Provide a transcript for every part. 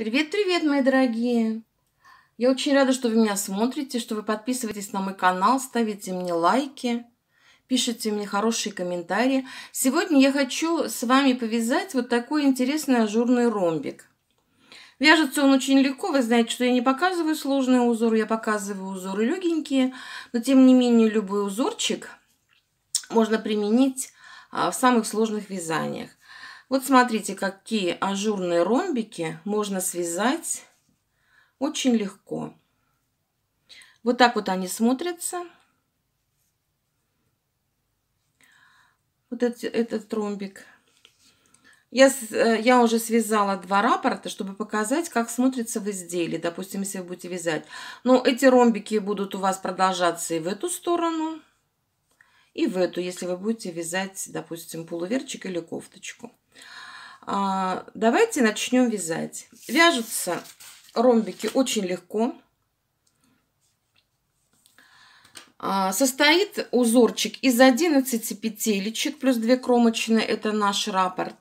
Привет-привет, мои дорогие! Я очень рада, что вы меня смотрите, что вы подписываетесь на мой канал, ставите мне лайки, пишите мне хорошие комментарии. Сегодня я хочу с вами повязать вот такой интересный ажурный ромбик. Вяжется он очень легко, вы знаете, что я не показываю сложные узоры, я показываю узоры легенькие, но тем не менее любой узорчик можно применить а, в самых сложных вязаниях. Вот смотрите, какие ажурные ромбики можно связать очень легко. Вот так вот они смотрятся. Вот этот, этот ромбик. Я, э, я уже связала два рапорта, чтобы показать, как смотрится в изделии, допустим, если вы будете вязать. Но ну, эти ромбики будут у вас продолжаться и в эту сторону, и в эту, если вы будете вязать, допустим, пулуверчик или кофточку. А, давайте начнем вязать. Вяжутся ромбики очень легко. А, состоит узорчик из 11 петелечек плюс 2 кромочные, это наш раппорт,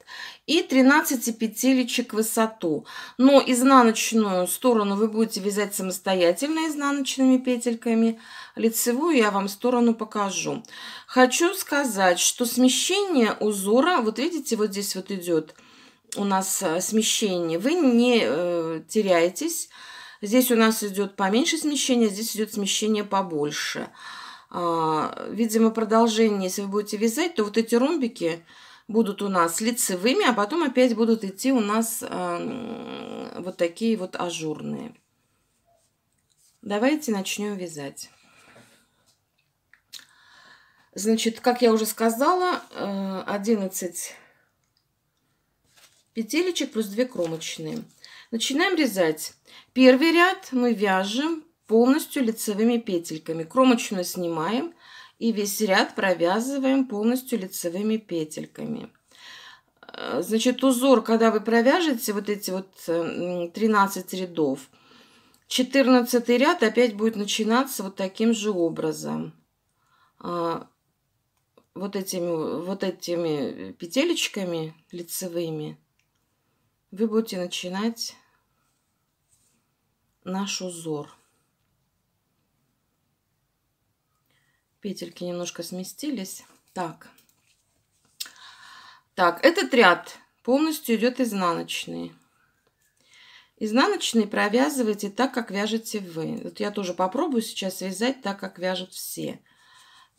и 13 петелечек в высоту. Но изнаночную сторону вы будете вязать самостоятельно изнаночными петельками, лицевую я вам сторону покажу. Хочу сказать, что смещение узора, вот видите, вот здесь вот идет – у нас э, смещение, вы не э, теряетесь. Здесь у нас идет поменьше смещение, здесь идет смещение побольше. А, видимо, продолжение, если вы будете вязать, то вот эти ромбики будут у нас лицевыми, а потом опять будут идти у нас э, вот такие вот ажурные. Давайте начнем вязать. Значит, как я уже сказала, 11 э, петелечек плюс 2 кромочные. Начинаем вязать. Первый ряд мы вяжем полностью лицевыми петельками. Кромочную снимаем и весь ряд провязываем полностью лицевыми петельками. Э, значит, узор, когда вы провяжете вот эти вот 13 э, рядов, 14 ряд опять будет начинаться вот таким же образом. А, вот этими, вот этими петелечками лицевыми вы будете начинать наш узор. Петельки немножко сместились. Так. Так, этот ряд полностью идет изнаночный. Изнаночный провязывайте так, как вяжете вы. Вот я тоже попробую сейчас вязать так, как вяжут все.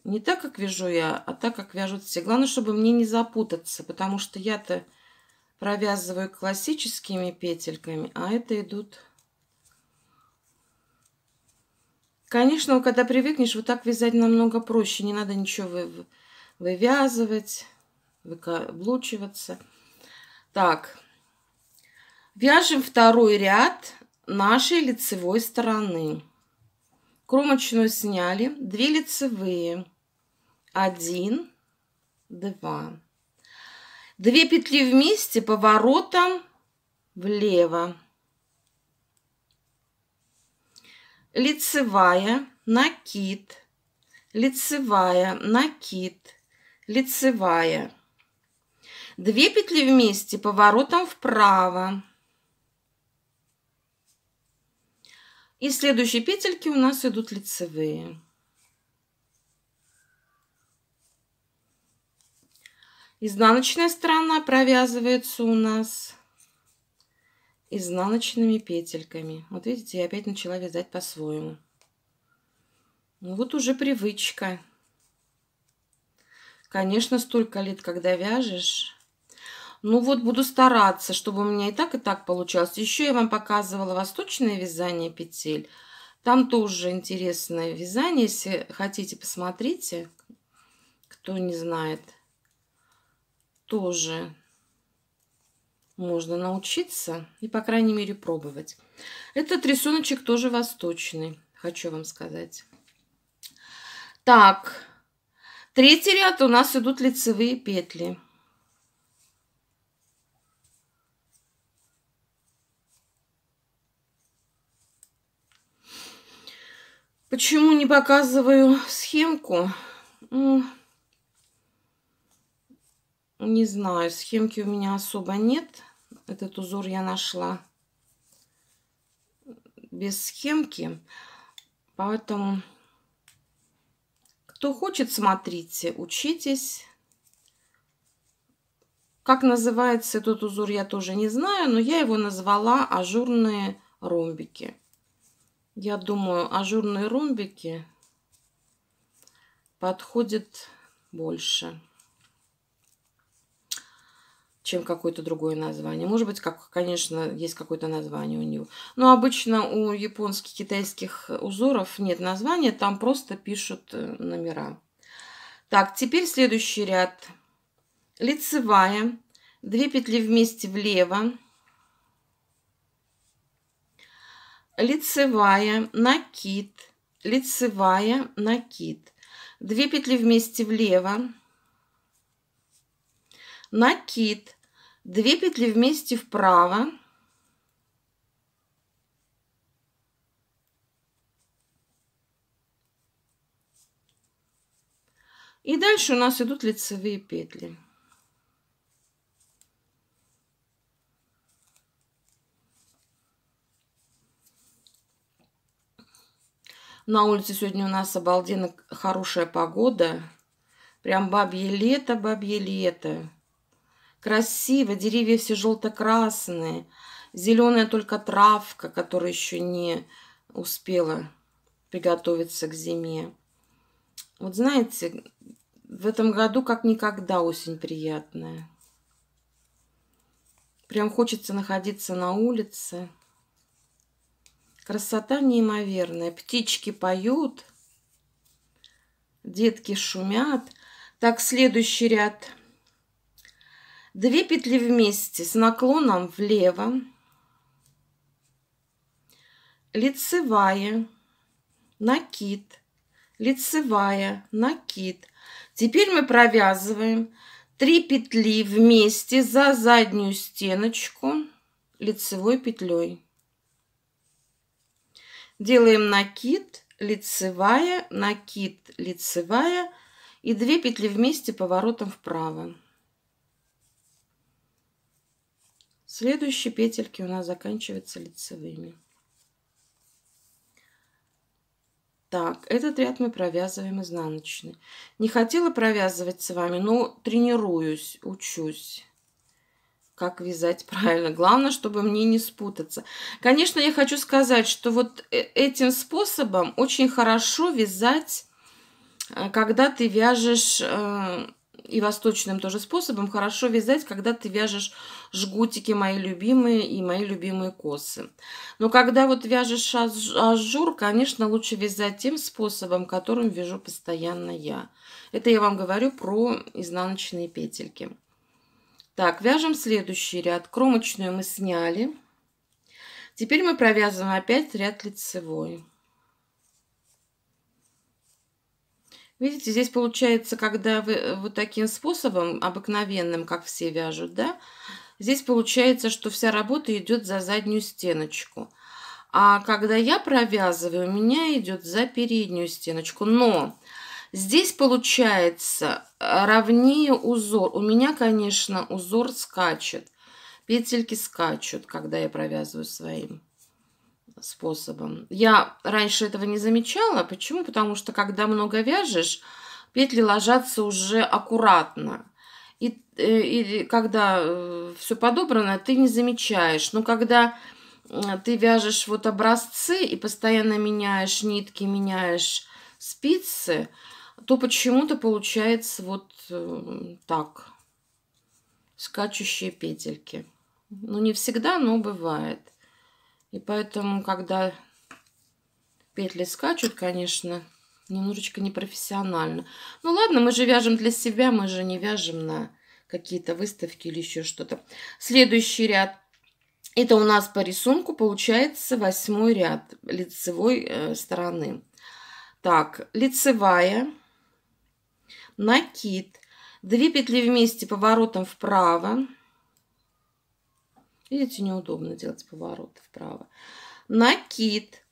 Не так, как вяжу я, а так, как вяжут все. Главное, чтобы мне не запутаться, потому что я-то провязываю классическими петельками, а это идут... Конечно, когда привыкнешь, вот так вязать намного проще. Не надо ничего вы... вывязывать, выкаблучиваться. Так, вяжем второй ряд нашей лицевой стороны. Кромочную сняли, две лицевые, один, два. Две петли вместе, поворотом влево. Лицевая, накид, лицевая, накид, лицевая. Две петли вместе, поворотом вправо. И следующие петельки у нас идут лицевые. Изнаночная сторона провязывается у нас изнаночными петельками. Вот видите, я опять начала вязать по-своему. Ну вот уже привычка. Конечно, столько лет, когда вяжешь. Ну вот буду стараться, чтобы у меня и так, и так получалось. Еще я вам показывала восточное вязание петель. Там тоже интересное вязание. Если хотите, посмотрите, кто не знает тоже можно научиться и, по крайней мере, пробовать. Этот рисуночек тоже восточный, хочу вам сказать. Так, третий ряд у нас идут лицевые петли. Почему не показываю схемку? Ну, не знаю, схемки у меня особо нет. Этот узор я нашла без схемки. Поэтому, кто хочет, смотрите, учитесь. Как называется этот узор, я тоже не знаю, но я его назвала ажурные ромбики. Я думаю, ажурные ромбики подходят больше чем какое-то другое название. Может быть, как, конечно, есть какое-то название у него. Но обычно у японских, китайских узоров нет названия, там просто пишут э, номера. Так, теперь следующий ряд. Лицевая, две петли вместе влево, лицевая, накид, лицевая, накид, две петли вместе влево, накид, 2 петли вместе вправо, И дальше у нас идут лицевые петли. На улице сегодня у нас обалденно хорошая погода. Прям бабье лето, бабье лето. Красиво, деревья все желто-красные. Зеленая только травка, которая еще не успела приготовиться к зиме. Вот знаете, в этом году как никогда осень приятная. Прям хочется находиться на улице. Красота неимоверная. Птички поют, детки шумят. Так, следующий ряд – 2 петли вместе с наклоном влево, лицевая, накид, лицевая, накид. Теперь мы провязываем 3 петли вместе за заднюю стеночку лицевой петлей. Делаем накид, лицевая, накид, лицевая и 2 петли вместе поворотом вправо. Следующие петельки у нас заканчиваются лицевыми. Так, этот ряд мы провязываем изнаночный. Не хотела провязывать с вами, но тренируюсь, учусь как вязать правильно. Главное, чтобы мне не спутаться. Конечно, я хочу сказать, что вот э, этим способом очень хорошо вязать, э, когда ты вяжешь э, и восточным тоже способом хорошо вязать, когда ты вяжешь жгутики мои любимые и мои любимые косы. Но когда вот вяжешь ажур, конечно, лучше вязать тем способом, которым вяжу постоянно я. Это я вам говорю про изнаночные петельки. Так, вяжем следующий ряд. Кромочную мы сняли. Теперь мы провязываем опять ряд лицевой. Видите, здесь получается, когда вы э, вот таким способом, обыкновенным, как все вяжут, да, здесь получается, что вся работа идет за заднюю стеночку. А когда я провязываю, у меня идет за переднюю стеночку. Но здесь получается э, ровнее узор. У меня, конечно, узор скачет. Петельки скачут, когда я провязываю своим способом. Я раньше этого не замечала. Почему? Потому что, когда много вяжешь, петли ложатся уже аккуратно. И, э, и, и когда э, все подобрано, ты не замечаешь. Но когда э, ты вяжешь вот образцы и постоянно меняешь нитки, меняешь спицы, то почему-то получается вот так. Скачущие петельки. Ну, не всегда, но бывает. И поэтому, когда петли скачут, конечно, немножечко непрофессионально. Ну ладно, мы же вяжем для себя, мы же не вяжем на какие-то выставки или еще что-то. Следующий ряд. Это у нас по рисунку получается восьмой ряд лицевой э, стороны. Так, лицевая, накид, две петли вместе поворотом вправо, Видите, неудобно делать поворот вправо. Накид.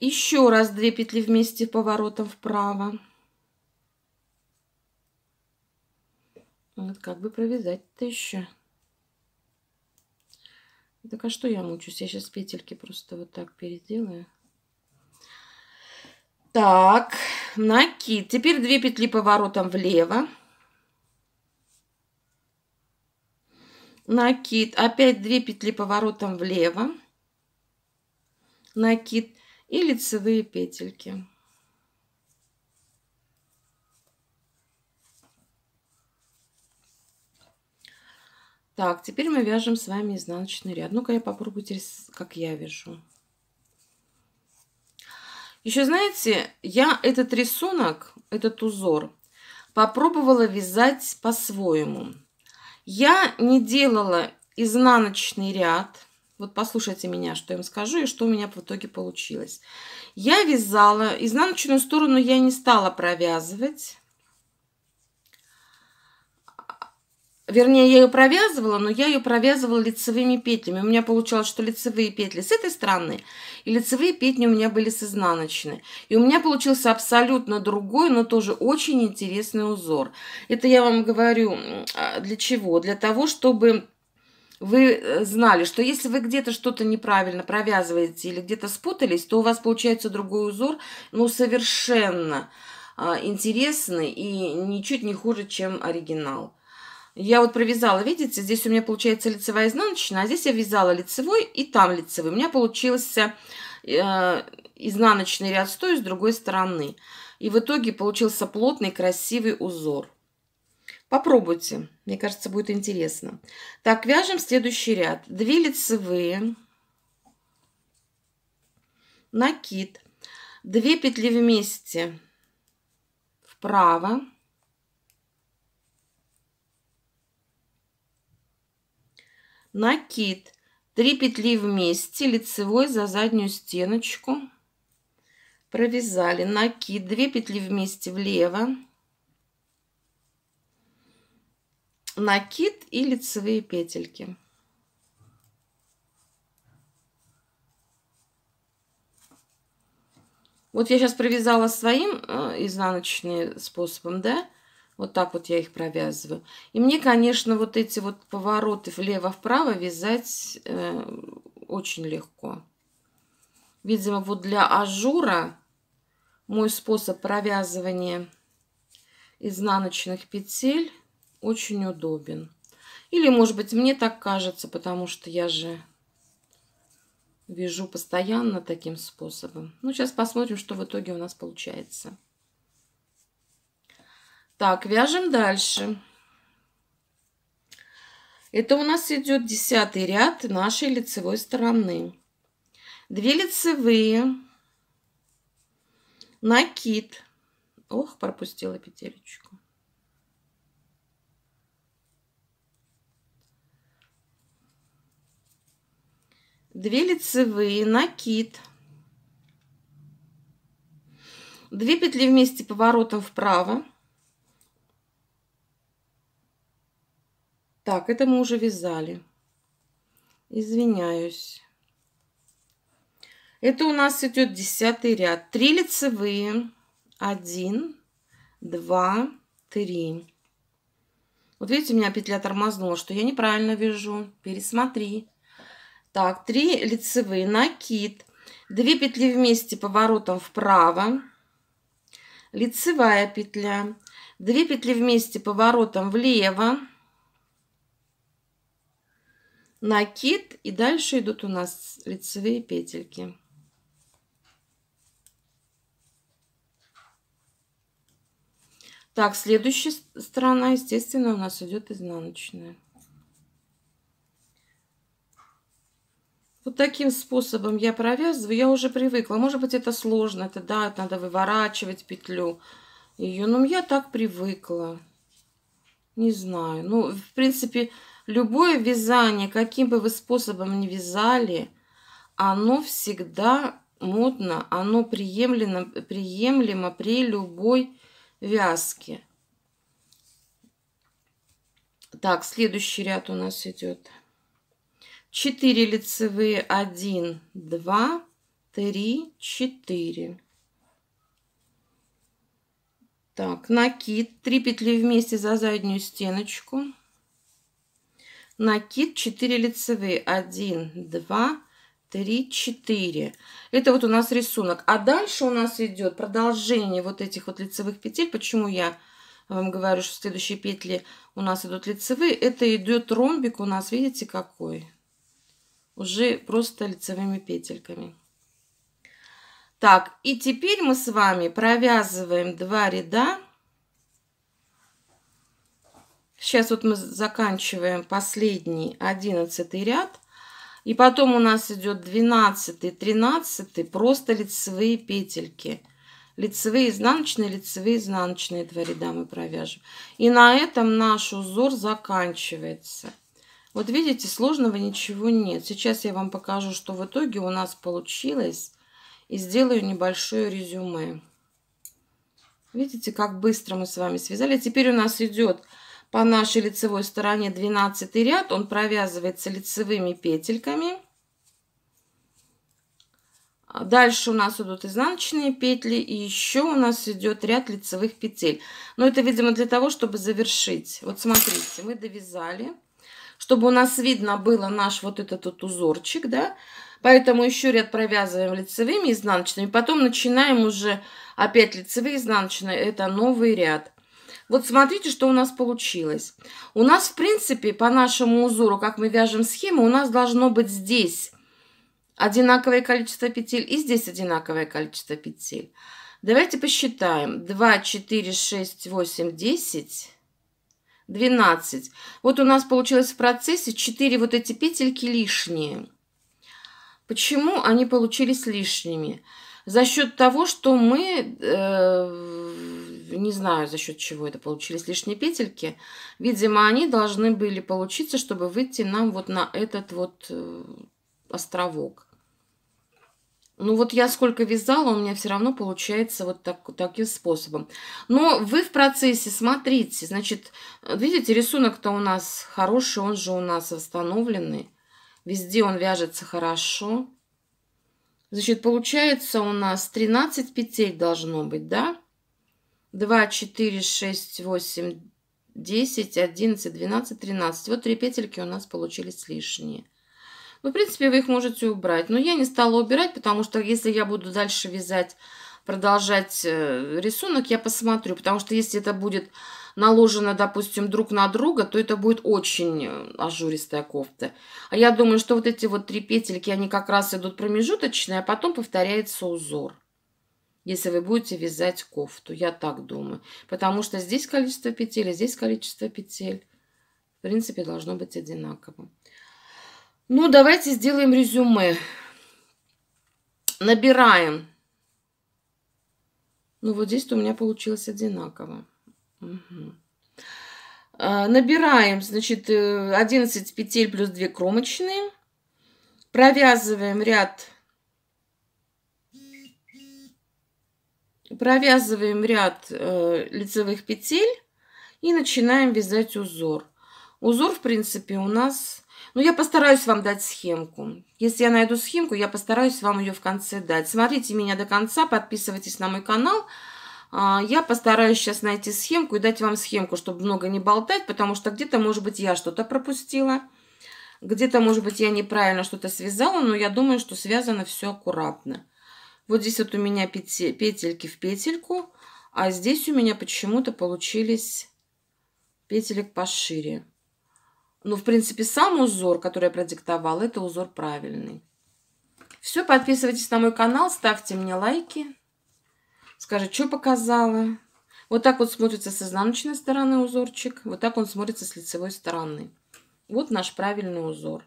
Еще раз две петли вместе поворотом вправо. Вот как бы провязать-то еще. Так а что я мучусь? Я сейчас петельки просто вот так переделаю. Так, накид. Теперь две петли поворотом влево. накид, опять 2 петли поворотом влево, накид и лицевые петельки. Так, теперь мы вяжем с вами изнаночный ряд. Ну-ка я попробую теперь, как я вяжу. Еще знаете, я этот рисунок, этот узор попробовала вязать по-своему. Я не делала изнаночный ряд. Вот послушайте меня, что я им скажу и что у меня в итоге получилось. Я вязала, изнаночную сторону я не стала провязывать. Вернее, я ее провязывала, но я ее провязывала лицевыми петлями. У меня получалось, что лицевые петли с этой стороны, и лицевые петли у меня были с изнаночной. И у меня получился абсолютно другой, но тоже очень интересный узор. Это я вам говорю а, для чего? Для того, чтобы вы э, знали, что если вы где-то что-то неправильно провязываете или где-то спутались, то у вас получается другой узор, ну, совершенно а, интересный и ничуть не хуже, чем оригинал. Я вот провязала, видите, здесь у меня получается лицевая изнаночная, а здесь я вязала лицевой и там лицевой. У меня получился э, изнаночный ряд с той с другой стороны. И в итоге получился плотный красивый узор. Попробуйте, мне кажется, будет интересно. Так, вяжем следующий ряд. две лицевые, накид, две петли вместе вправо, накид, 3 петли вместе, лицевой за заднюю стеночку, провязали накид, 2 петли вместе влево, накид и лицевые петельки. Вот я сейчас провязала своим э, изнаночным способом, да, вот так вот я их провязываю. И мне, конечно, вот эти вот повороты влево-вправо вязать э, очень легко. Видимо, вот для ажура мой способ провязывания изнаночных петель очень удобен. Или, может быть, мне так кажется, потому что я же вяжу постоянно таким способом. Ну, сейчас посмотрим, что в итоге у нас получается. Так, вяжем дальше. Это у нас идет десятый ряд нашей лицевой стороны. Две лицевые, накид. Ох, пропустила петелечку. Две лицевые, накид. Две петли вместе поворотом вправо. Так, это мы уже вязали. Извиняюсь. Это у нас идет десятый ряд. Три лицевые. Один, два, три. Вот видите, у меня петля тормознула, что я неправильно вяжу. Пересмотри. Так, три лицевые. Накид. Две петли вместе поворотом вправо. Лицевая петля. Две петли вместе поворотом влево накид и дальше идут у нас лицевые петельки. Так, следующая сторона, естественно, у нас идет изнаночная. Вот таким способом я провязываю. Я уже привыкла. Может быть, это сложно. Это, да, это надо выворачивать петлю ее. Но я так привыкла. Не знаю. Ну, в принципе, Любое вязание, каким бы вы способом ни вязали, оно всегда модно, оно приемлемо, приемлемо при любой вязке. Так, следующий ряд у нас идет. 4 лицевые, 1, 2, 3, 4. Так, накид, 3 петли вместе за заднюю стеночку накид 4 лицевые. 1, 2, 3, 4. Это вот у нас рисунок. А дальше у нас идет продолжение вот этих вот лицевых петель. Почему я вам говорю, что следующие петли у нас идут лицевые? Это идет ромбик у нас, видите, какой? Уже просто лицевыми петельками. Так, и теперь мы с вами провязываем два ряда Сейчас вот мы заканчиваем последний, одиннадцатый ряд. И потом у нас идет 12, 13, просто лицевые петельки. Лицевые изнаночные, лицевые изнаночные два ряда мы провяжем. И на этом наш узор заканчивается. Вот видите, сложного ничего нет. Сейчас я вам покажу, что в итоге у нас получилось. И сделаю небольшое резюме. Видите, как быстро мы с вами связали. Теперь у нас идет по нашей лицевой стороне 12 ряд. Он провязывается лицевыми петельками. Дальше у нас идут изнаночные петли, и еще у нас идет ряд лицевых петель. Но это, видимо, для того, чтобы завершить. Вот смотрите, мы довязали, чтобы у нас видно было наш вот этот вот узорчик, да. Поэтому еще ряд провязываем лицевыми, изнаночными, потом начинаем уже опять лицевые, изнаночные, это новый ряд. Вот смотрите, что у нас получилось. У нас, в принципе, по нашему узору, как мы вяжем схему, у нас должно быть здесь одинаковое количество петель и здесь одинаковое количество петель. Давайте посчитаем. 2, 4, 6, 8, 10, 12. Вот у нас получилось в процессе 4 вот эти петельки лишние. Почему они получились лишними? За счет того, что мы э, не знаю, за счет чего это получились лишние петельки. Видимо, они должны были получиться, чтобы выйти нам вот на этот вот э, островок. Ну вот я сколько вязала, у меня все равно получается вот так, таким способом. Но вы в процессе смотрите, значит, видите, рисунок-то у нас хороший, он же у нас восстановленный. Везде он вяжется хорошо. Значит, получается у нас 13 петель должно быть, да? 2, 4, 6, 8, 10, 11, 12, 13. Вот три петельки у нас получились лишние. Ну, в принципе, вы их можете убрать. Но я не стала убирать, потому что если я буду дальше вязать, продолжать э, рисунок, я посмотрю. Потому что если это будет наложено, допустим, друг на друга, то это будет очень э, ажуристая кофта. А я думаю, что вот эти вот три петельки, они как раз идут промежуточные, а потом повторяется узор если вы будете вязать кофту. Я так думаю. Потому что здесь количество петель, а здесь количество петель. В принципе, должно быть одинаково. Ну, давайте сделаем резюме. Набираем. Ну, вот здесь-то у меня получилось одинаково. Угу. Набираем, значит, 11 э, петель плюс 2 кромочные. Провязываем ряд Провязываем ряд э, лицевых петель и начинаем вязать узор. Узор, в принципе, у нас... Ну, я постараюсь вам дать схемку. Если я найду схемку, я постараюсь вам ее в конце дать. Смотрите меня до конца, подписывайтесь на мой канал. А, я постараюсь сейчас найти схемку и дать вам схемку, чтобы много не болтать, потому что где-то, может быть, я что-то пропустила. Где-то, может быть, я неправильно что-то связала, но я думаю, что связано все аккуратно. Вот здесь вот у меня петельки в петельку, а здесь у меня почему-то получились петелек пошире. Но, ну, в принципе, сам узор, который я продиктовала, это узор правильный. Все, подписывайтесь на мой канал, ставьте мне лайки. Скажите, что показала. Вот так вот смотрится с изнаночной стороны узорчик. Вот так он смотрится с лицевой стороны. Вот наш правильный узор.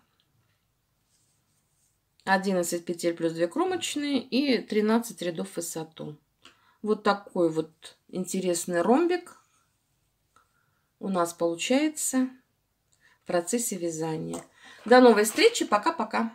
11 петель плюс 2 кромочные и 13 рядов в высоту. Вот такой вот интересный ромбик у нас получается в процессе вязания. До новой встречи. Пока-пока.